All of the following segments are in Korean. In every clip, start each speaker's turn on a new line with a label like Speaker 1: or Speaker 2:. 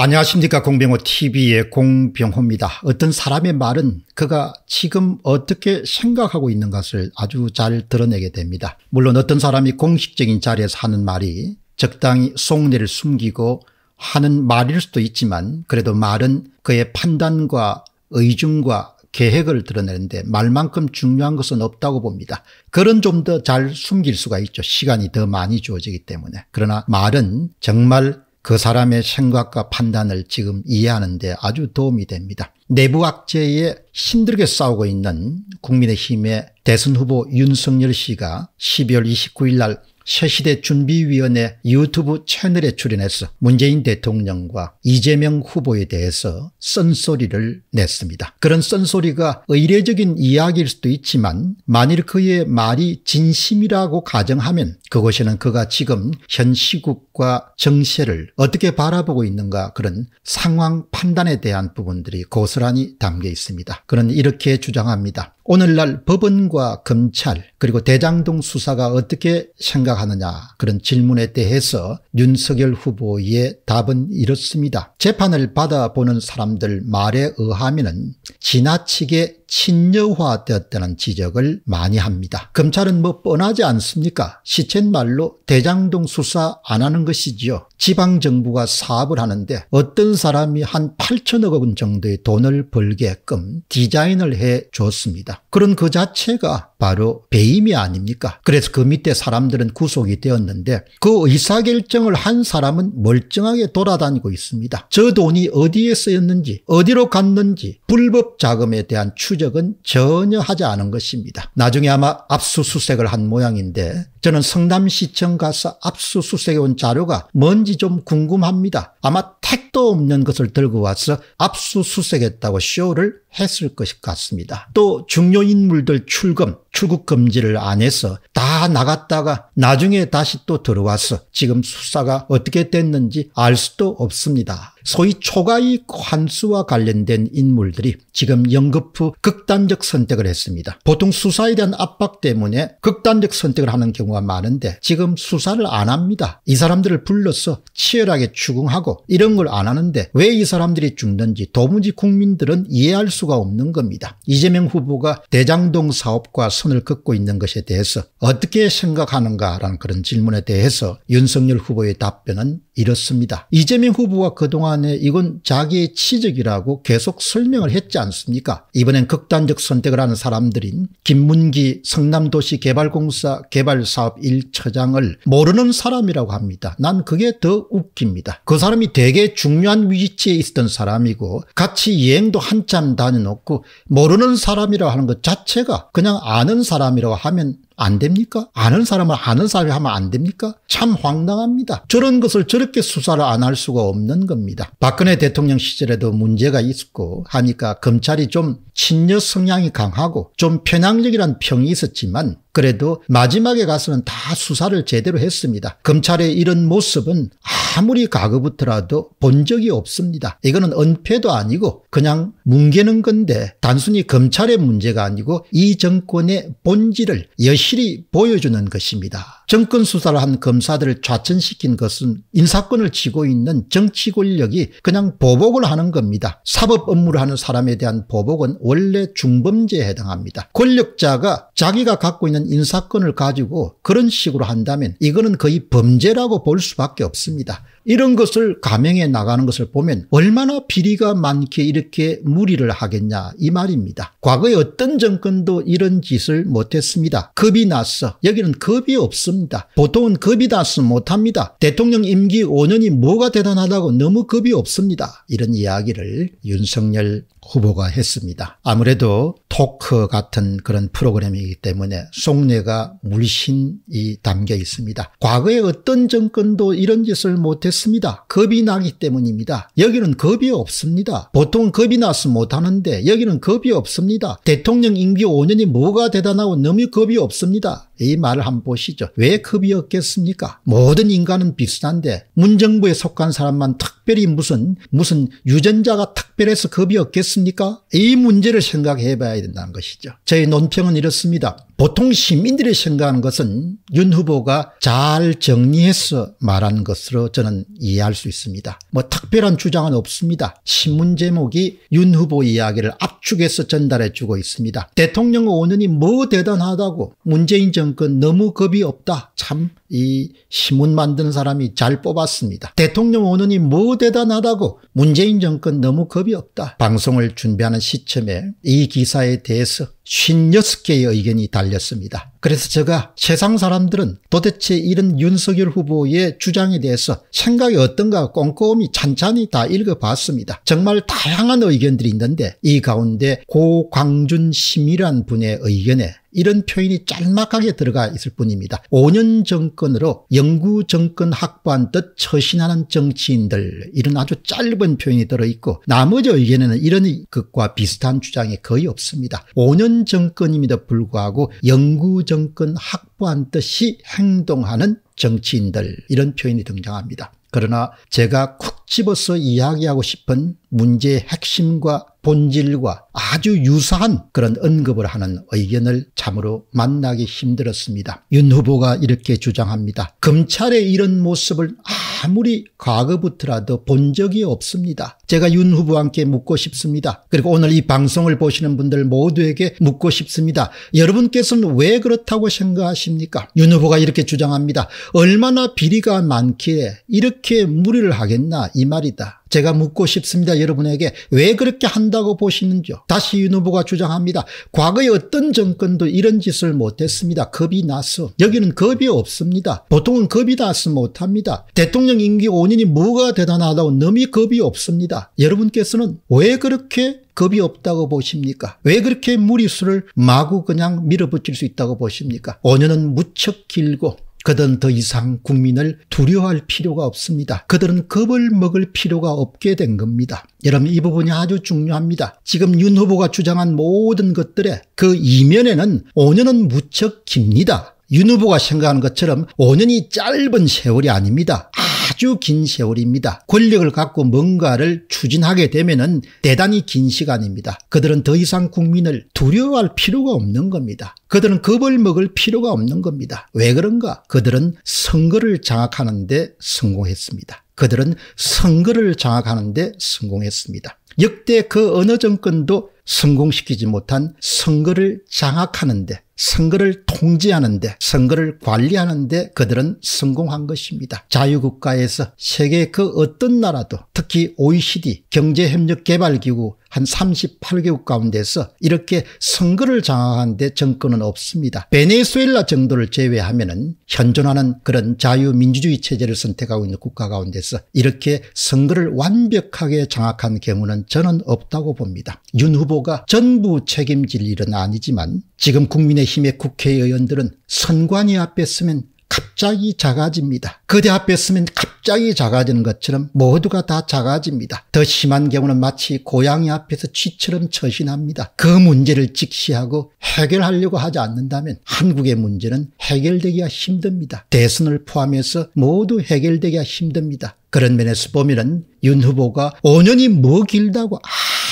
Speaker 1: 안녕하십니까 공병호 tv의 공병호입니다. 어떤 사람의 말은 그가 지금 어떻게 생각하고 있는 것을 아주 잘 드러내게 됩니다. 물론 어떤 사람이 공식적인 자리에서 하는 말이 적당히 속내를 숨기고 하는 말일 수도 있지만 그래도 말은 그의 판단과 의중과 계획을 드러내는데 말만큼 중요한 것은 없다고 봅니다. 그런 좀 더 잘 숨길 수가 있죠. 시간이 더 많이 주어지기 때문에. 그러나 말은 정말 그 사람의 생각과 판단을 지금 이해하는 데 아주 도움이 됩니다. 내부 악재에 힘들게 싸우고 있는 국민의힘의 대선 후보 윤석열 씨가 12월 29일 날 새시대 준비위원회 유튜브 채널에 출연해서 문재인 대통령과 이재명 후보에 대해서 쓴소리를 냈습니다. 그런 쓴소리가 의례적인 이야기일 수도 있지만 만일 그의 말이 진심이라고 가정하면 그것에는 그가 지금 현 시국과 정세를 어떻게 바라보고 있는가 그런 상황 판단에 대한 부분들이 고스란히 담겨 있습니다. 그는 이렇게 주장합니다. 오늘날 법원과 검찰 그리고 대장동 수사가 어떻게 생각하느냐 그런 질문에 대해서 윤석열 후보의 답은 이렇습니다. 재판을 받아보는 사람들 말에 의하면 지나치게 친여화되었다는 지적을 많이 합니다. 검찰은 뭐 뻔하지 않습니까? 시쳇말로 대장동 수사 안 하는 것이지요. 지방정부가 사업을 하는데 어떤 사람이 한 8천억 원 정도의 돈을 벌게끔 디자인을 해줬습니다. 그런 그 자체가 바로 배임이 아닙니까? 그래서 그 밑에 사람들은 구속이 되었는데 그 의사결정을 한 사람은 멀쩡하게 돌아다니고 있습니다. 저 돈이 어디에 쓰였는지 어디로 갔는지 불법 자금에 대한 추적은 전혀 하지 않은 것입니다. 나중에 아마 압수수색을 한 모양인데 저는 성남시청 가서 압수수색에 온 자료가 뭔지 좀 궁금합니다. 아마 택도 없는 것을 들고 와서 압수수색했다고 쇼를 했을 것 같습니다. 또 중요인물들 출금 출국 금지를 안 해서 다 나갔다가 나중에 다시 또 들어와서 지금 수사가 어떻게 됐는지 알 수도 없습니다. 소위 초과의 환수와 관련된 인물들이 지금 연급 후 극단적 선택을 했습니다. 보통 수사에 대한 압박 때문에 극단적 선택을 하는 경우가 많은데 지금 수사를 안 합니다. 이 사람들을 불러서 치열하게 추궁하고 이런 걸 안 하는데 왜 이 사람들이 죽는지 도무지 국민들은 이해할 수가 없는 겁니다. 이재명 후보가 대장동 사업과 선을 긋고 있는 것에 대해서 어떻게 생각하는가라는 그런 질문에 대해서 윤석열 후보의 답변은 이렇습니다. 이재명 후보가 그동안 안에 이건 자기의 치적이라고 계속 설명을 했지 않습니까 이번엔 극단적 선택을 하는 사람들인 김문기 성남도시개발공사 개발사업 1처장을 모르는 사람이라고 합니다. 난 그게 더 웃깁니다. 그 사람이 되게 중요한 위치에 있었던 사람이고 같이 여행도 한참 다녀놓고 모르는 사람이라고 하는 것 자체가 그냥 아는 사람이라고 하면 안 됩니까? 아는 사람을 아는 사람이 하면 안 됩니까? 참 황당합니다. 저런 것을 저렇게 수사를 안 할 수가 없는 겁니다. 박근혜 대통령 시절에도 문제가 있고 하니까 검찰이 좀 친여 성향이 강하고 좀 편향적이란 평이 있었지만 그래도 마지막에 가서는 다 수사를 제대로 했습니다. 검찰의 이런 모습은 아무리 가그부터라도 본 적이 없습니다. 이거는 은폐도 아니고 그냥 뭉개는 건데 단순히 검찰의 문제가 아니고 이 정권의 본질을 여실히 보여주는 것입니다. 정권 수사를 한 검사들을 좌천시킨 것은 인사권을 쥐고 있는 정치 권력이 그냥 보복을 하는 겁니다. 사법 업무를 하는 사람에 대한 보복은 원래 중범죄에 해당합니다. 권력자가 자기가 갖고 있는 인사권을 가지고 그런 식으로 한다면 이거는 거의 범죄라고 볼 수밖에 없습니다. 이런 것을 감행해 나가는 것을 보면 얼마나 비리가 많게 이렇게 무리를 하겠냐 이 말입니다. 과거에 어떤 정권도 이런 짓을 못했습니다. 겁이 났어. 여기는 겁이 없습니다. 보통은 겁이 났으 못합니다. 대통령 임기 5년이 뭐가 대단하다고 너무 겁이 없습니다. 이런 이야기를 윤석열 후보가 했습니다. 아무래도 토크 같은 그런 프로그램이기 때문에 속내가 물씬이 담겨 있습니다. 과거에 어떤 정권도 이런 짓을 못했습니다. 겁이 나기 때문입니다. 여기는 겁이 없습니다. 보통 겁이 나서 못하는데 여기는 겁이 없습니다. 대통령 임기 5년이 뭐가 대단하고 너무 겁이 없습니다. 이 말을 한번 보시죠. 왜 급이었겠습니까? 모든 인간은 비슷한데 문정부에 속한 사람만 특별히 무슨 무슨 유전자가 특별해서 급이었겠습니까? 이 문제를 생각해 봐야 된다는 것이죠. 저희 논평은 이렇습니다. 보통 시민들이 생각하는 것은 윤 후보가 잘 정리해서 말한 것으로 저는 이해할 수 있습니다. 뭐 특별한 주장은 없습니다. 신문 제목이 윤 후보 이야기를 압축해서 전달해주고 있습니다. 대통령 5년이 뭐 대단하다고 문재인 정권 너무 겁이 없다. 참 이 신문 만드는 사람이 잘 뽑았습니다. 대통령 5년이 뭐 대단하다고 문재인 정권 너무 겁이 없다. 방송을 준비하는 시점에 이 기사에 대해서 56개의 의견이 달습니다 알렸습니다. 그래서 제가 세상 사람들은 도대체 이런 윤석열 후보의 주장에 대해서 생각이 어떤가 꼼꼼히 찬찬히 다 읽어봤습니다. 정말 다양한 의견들이 있는데 이 가운데 고광준 심이란 분의 의견에 이런 표현이 짤막하게 들어가 있을 뿐입니다. 5년 정권으로 영구 정권 확보한 듯 처신하는 정치인들 이런 아주 짧은 표현이 들어있고 나머지 의견에는 이런 것과 비슷한 주장이 거의 없습니다. 5년 정권임에도 불구하고 영구 정권 확보한 듯이 행동하는 정치인들 이런 표현이 등장합니다. 그러나 제가 쿡 집어서 이야기하고 싶은 문제의 핵심과 본질과 아주 유사한 그런 언급을 하는 의견을 참으로 만나기 힘들었습니다. 윤 후보가 이렇게 주장합니다. 검찰의 이런 모습을 아무리 과거부터라도 본 적이 없습니다. 제가 윤 후보와 함께 묻고 싶습니다. 그리고 오늘 이 방송을 보시는 분들 모두에게 묻고 싶습니다. 여러분께서는 왜 그렇다고 생각하십니까? 윤 후보가 이렇게 주장합니다. 얼마나 비리가 많기에 이렇게 무리를 하겠나 이 말이다. 제가 묻고 싶습니다. 여러분에게 왜 그렇게 한다고 보시는지요? 다시 윤 후보가 주장합니다. 과거의 어떤 정권도 이런 짓을 못했습니다. 겁이 나서. 여기는 겁이 없습니다. 보통은 겁이 나서 못합니다. 대통령 임기 5년이 뭐가 대단하다고 너무 겁이 없습니다. 여러분께서는 왜 그렇게 겁이 없다고 보십니까? 왜 그렇게 무리수를 마구 그냥 밀어붙일 수 있다고 보십니까? 5년은 무척 길고 그들은 더 이상 국민을 두려워할 필요가 없습니다. 그들은 겁을 먹을 필요가 없게 된 겁니다. 여러분 이 부분이 아주 중요합니다. 지금 윤 후보가 주장한 모든 것들의 그 이면에는 5년은 무척 깁니다. 윤 후보가 생각하는 것처럼 5년이 짧은 세월이 아닙니다. 아주 긴 세월입니다. 권력을 갖고 뭔가를 추진하게 되면 은 대단히 긴 시간입니다. 그들은 더 이상 국민을 두려워할 필요가 없는 겁니다. 그들은 겁을 먹을 필요가 없는 겁니다. 왜 그런가? 그들은 선거를 장악하는데 성공했습니다. 그들은 선거를 장악하는데 성공했습니다. 역대 그 어느 정권도 성공시키지 못한 선거를 장악하는데 선거를 통제하는데 선거를 관리하는데 그들은 성공한 것입니다. 자유국가에서 세계 그 어떤 나라도 특히 OECD 경제협력개발기구 한 38개국 가운데서 이렇게 선거를 장악하는데 정권은 없습니다. 베네수엘라 정도를 제외하면 은 현존하는 그런 자유민주주의 체제를 선택하고 있는 국가 가운데서 이렇게 선거를 완벽하게 장악한 경우는 저는 없다고 봅니다. 윤 후보 정부가 전부 책임질 일은 아니지만 지금 국민의힘의 국회의원들은 선관위 앞에 서면 갑자기 작아집니다. 그대 앞에 서면 갑자기 작아지는 것처럼 모두가 다 작아집니다. 더 심한 경우는 마치 고양이 앞에서 쥐처럼 처신합니다. 그 문제를 직시하고 해결하려고 하지 않는다면 한국의 문제는 해결되기가 힘듭니다. 대선을 포함해서 모두 해결되기가 힘듭니다. 그런 면에서 보면 은윤 후보가 5년이 뭐 길다고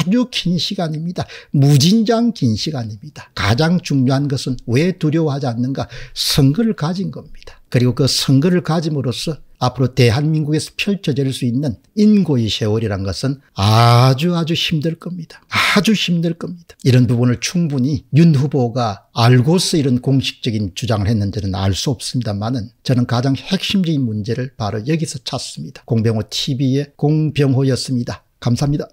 Speaker 1: 아주 긴 시간입니다. 무진장 긴 시간입니다. 가장 중요한 것은 왜 두려워하지 않는가? 선거를 가진 겁니다. 그리고 그 선거를 가짐으로써 앞으로 대한민국에서 펼쳐질 수 있는 인고의 세월이란 것은 아주 아주 힘들 겁니다. 아주 힘들 겁니다. 이런 부분을 충분히 윤 후보가 알고서 이런 공식적인 주장을 했는지는 알 수 없습니다만은 저는 가장 핵심적인 문제를 바로 여기서 찾습니다. 공병호 TV의 공병호였습니다. 감사합니다.